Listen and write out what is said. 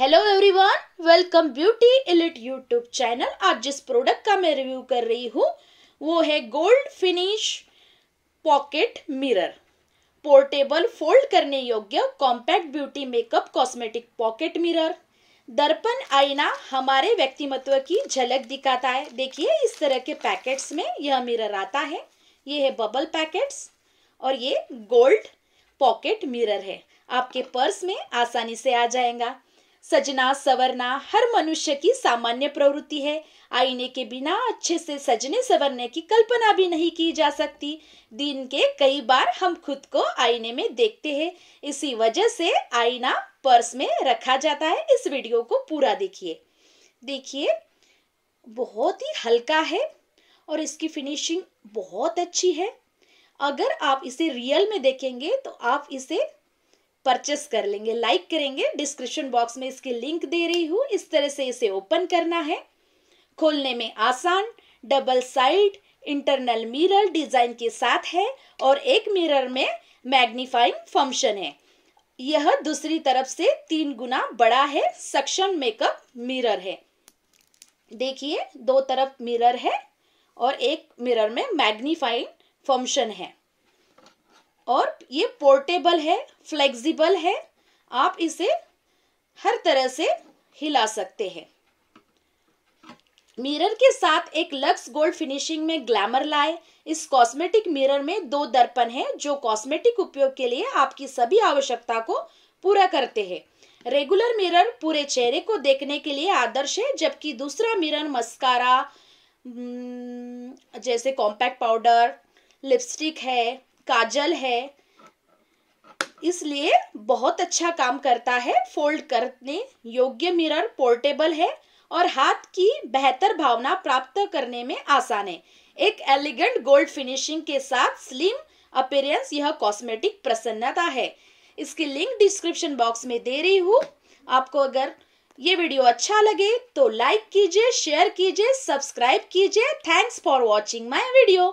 hello everyone welcome beauty elite YouTube channel आज जिस product का मैं रिव्यू कर रही हूँ वो है gold finish pocket mirror portable fold करने योग्य compact beauty makeup cosmetic pocket mirror दर्पण आईना हमारे व्यक्तिमत्व की झलक दिखाता है देखिए इस तरह के पैकेट्स में यह मिरर आता है ये है बबल पैकेट्स और ये गोल्ड पॉकेट मिरर है आपके पर्स में आसानी से आ जाएगा सजना सवरना हर मनुष्य की सामान्य प्रवृत्ति है आईने के बिना अच्छे से सजने सवरने की कल्पना भी नहीं की जा सकती दिन के कई बार हम खुद को आईने में देखते हैं इसी वजह से आईना पर्स में रखा जाता है इस वीडियो को पूरा देखिए देखिए बहुत ही हल्का है और इसकी फिनिशिंग बहुत अच्छी है अगर आप इसे रियल में देखेंगे तो आप इसे परचेस कर लेंगे लाइक करेंगे डिस्क्रिप्शन बॉक्स में इसकी लिंक दे रही हूँ इस तरह से इसे ओपन करना है खोलने में आसान double side internal mirror design के साथ है और एक मिरर में मैग्नीफाइंग फंक्शन है यह दूसरी तरफ से तीन गुना बड़ा है सक्षम मेकअप मिरर है देखिए दो तरफ मिरर है और एक मिरर में मैग्नीफाइंग फंक्शन है और ये पोर्टेबल है फ्लेक्सिबल है आप इसे हर तरह से हिला सकते हैं मिरर के साथ एक लक्स गोल्ड फिनिशिंग में ग्लैमर लाए इस कॉस्मेटिक मिरर में दो दर्पण हैं जो कॉस्मेटिक उपयोग के लिए आपकी सभी आवश्यकता को पूरा करते हैं रेगुलर मिरर पूरे चेहरे को देखने के लिए आदर्श है जबकि दूसरा मिरर हम्म, मस्कारा जैसे कॉम्पैक्ट पाउडर लिपस्टिक है काजल है इसलिए बहुत अच्छा काम करता है फोल्ड करने योग्य मिरर पोर्टेबल है और हाथ की बेहतर भावना प्राप्त करने में आसान है एक एलिगेंट गोल्ड फिनिशिंग के साथ स्लिम अपेयरेंस यह कॉस्मेटिक प्रसन्नता है इसकी लिंक डिस्क्रिप्शन बॉक्स में दे रही हूँ आपको अगर ये वीडियो अच्छा लगे तो लाइक कीजिए शेयर कीजिए सब्सक्राइब कीजिए thanks for watching my video